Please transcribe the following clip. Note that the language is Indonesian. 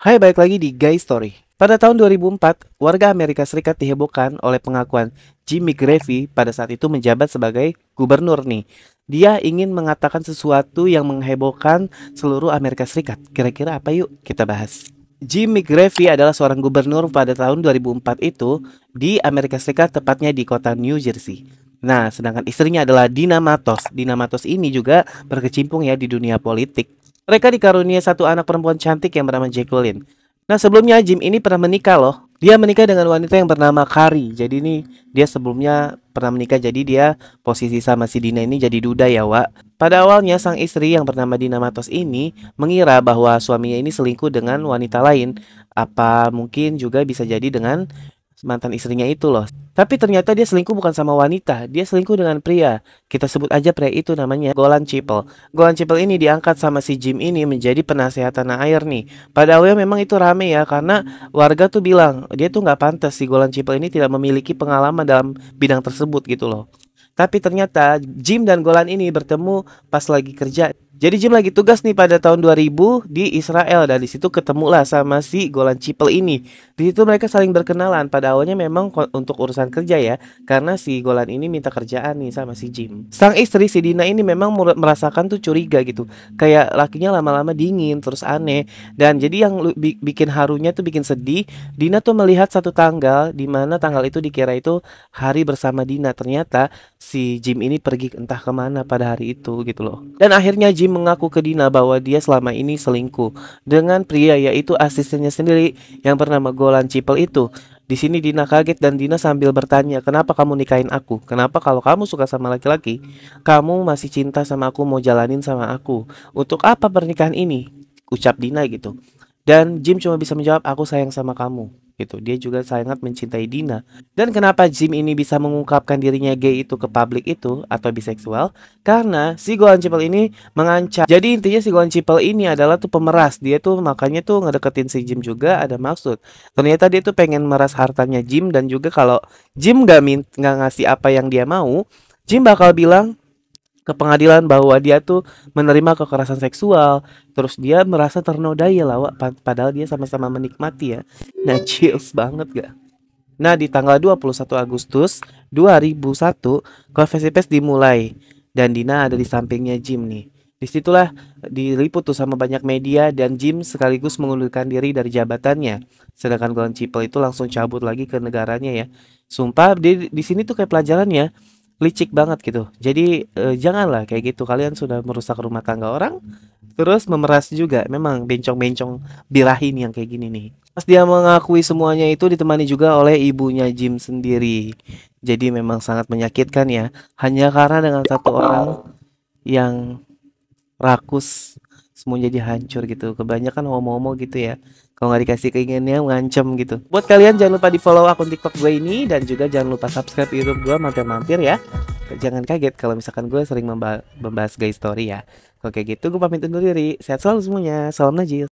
Hai, balik lagi di Guy Story. Pada tahun 2004, warga Amerika Serikat dihebohkan oleh pengakuan Jimmy Gravy pada saat itu menjabat sebagai gubernur nih. Dia ingin mengatakan sesuatu yang menghebohkan seluruh Amerika Serikat. Kira-kira apa yuk kita bahas. Jimmy Gravy adalah seorang gubernur pada tahun 2004 itu di Amerika Serikat, tepatnya di kota New Jersey. Nah, sedangkan istrinya adalah Dina Matos. Dina Matos ini juga berkecimpung ya di dunia politik mereka dikaruniai satu anak perempuan cantik yang bernama Jacqueline. Nah sebelumnya Jim ini pernah menikah loh. Dia menikah dengan wanita yang bernama Kari. Jadi ini dia sebelumnya pernah menikah jadi dia posisi sama si Dina ini jadi duda ya Wak. Pada awalnya sang istri yang bernama Dina Matos ini mengira bahwa suaminya ini selingkuh dengan wanita lain. Apa mungkin juga bisa jadi dengan mantan istrinya itu loh. Tapi ternyata dia selingkuh bukan sama wanita, dia selingkuh dengan pria. Kita sebut aja pria itu namanya Golan Cipel. Golan Cipel ini diangkat sama si Jim ini menjadi penasehat tanah air nih. Pada awalnya memang itu rame ya karena warga tuh bilang dia tuh nggak pantas si Golan Cipel ini tidak memiliki pengalaman dalam bidang tersebut gitu loh. Tapi ternyata Jim dan Golan ini bertemu pas lagi kerja jadi Jim lagi tugas nih pada tahun 2000 di Israel dan di situ ketemulah sama si Golan Cipel ini. Di situ mereka saling berkenalan. Pada awalnya memang untuk urusan kerja ya, karena si Golan ini minta kerjaan nih sama si Jim. Sang istri si Dina ini memang merasakan tuh curiga gitu, kayak lakinya lama-lama dingin terus aneh. Dan jadi yang bikin harunya tuh bikin sedih. Dina tuh melihat satu tanggal di mana tanggal itu dikira itu hari bersama Dina. Ternyata si Jim ini pergi entah kemana pada hari itu gitu loh. Dan akhirnya Jim mengaku ke Dina bahwa dia selama ini selingkuh dengan pria yaitu asistennya sendiri yang bernama Golan Cipel itu. Di sini Dina kaget dan Dina sambil bertanya, "Kenapa kamu nikahin aku? Kenapa kalau kamu suka sama laki-laki, kamu masih cinta sama aku, mau jalanin sama aku? Untuk apa pernikahan ini?" ucap Dina gitu. Dan Jim cuma bisa menjawab, "Aku sayang sama kamu." gitu. Dia juga sangat mencintai Dina. Dan kenapa Jim ini bisa mengungkapkan dirinya gay itu ke publik itu atau biseksual? Karena si Golan Cipel ini mengancam. Jadi intinya si Golan Cipel ini adalah tuh pemeras. Dia tuh makanya tuh ngedeketin si Jim juga ada maksud. Ternyata dia tuh pengen meras hartanya Jim dan juga kalau Jim gak, min gak ngasih apa yang dia mau, Jim bakal bilang ke pengadilan bahwa dia tuh menerima kekerasan seksual terus dia merasa ternodai ya lawak padahal dia sama-sama menikmati ya nah chills banget gak nah di tanggal 21 Agustus 2001 konversi pes dimulai dan Dina ada di sampingnya Jim nih Disitulah diliput tuh sama banyak media dan Jim sekaligus mengundurkan diri dari jabatannya. Sedangkan Glenn Cipel itu langsung cabut lagi ke negaranya ya. Sumpah di, di sini tuh kayak pelajarannya licik banget gitu. Jadi eh, janganlah kayak gitu. Kalian sudah merusak rumah tangga orang, terus memeras juga. Memang bencong-bencong birahin yang kayak gini nih. Pas dia mengakui semuanya itu ditemani juga oleh ibunya Jim sendiri. Jadi memang sangat menyakitkan ya. Hanya karena dengan satu orang yang rakus semua jadi hancur gitu kebanyakan homo-homo gitu ya kalau nggak dikasih keinginannya ngancem gitu buat kalian jangan lupa di follow akun tiktok gue ini dan juga jangan lupa subscribe youtube gue mampir-mampir ya jangan kaget kalau misalkan gue sering membahas gay story ya oke gitu gue pamit undur diri sehat selalu semuanya salam najis